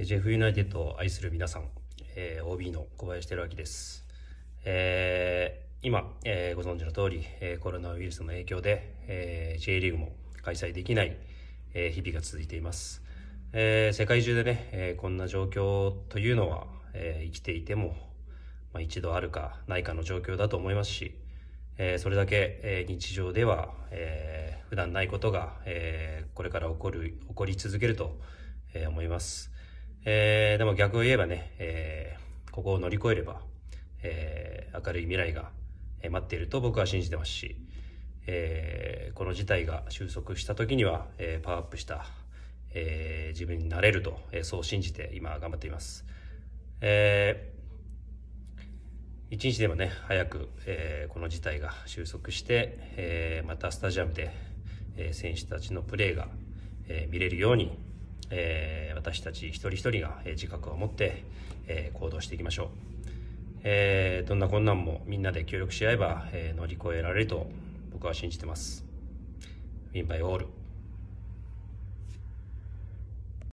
ジェフユナイテッドを愛する皆さん、えー、OB の小林輝明です。えー、今、えー、ご存知の通り、えー、コロナウイルスの影響で、えー、J リーグも開催できない、えー、日々が続いています。えー、世界中でね、えー、こんな状況というのは、えー、生きていても、まあ、一度あるかないかの状況だと思いますし、えー、それだけ、えー、日常では、えー、普段ないことが、えー、これから起こる起こり続けると、えー、思います。えー、でも逆を言えばね、えー、ここを乗り越えれば、えー、明るい未来が待っていると僕は信じてますし、えー、この事態が収束した時には、えー、パワーアップした、えー、自分になれると、えー、そう信じて今頑張っています。えー一日でもね早く、えー、この事態が収束して、えー、またスタジアムで、えー、選手たちのプレーが、えー、見れるようにえー、私たち一人一人が自覚を持って、えー、行動していきましょう、えー、どんな困難もみんなで協力し合えば、えー、乗り越えられると僕は信じてますウィンバイオール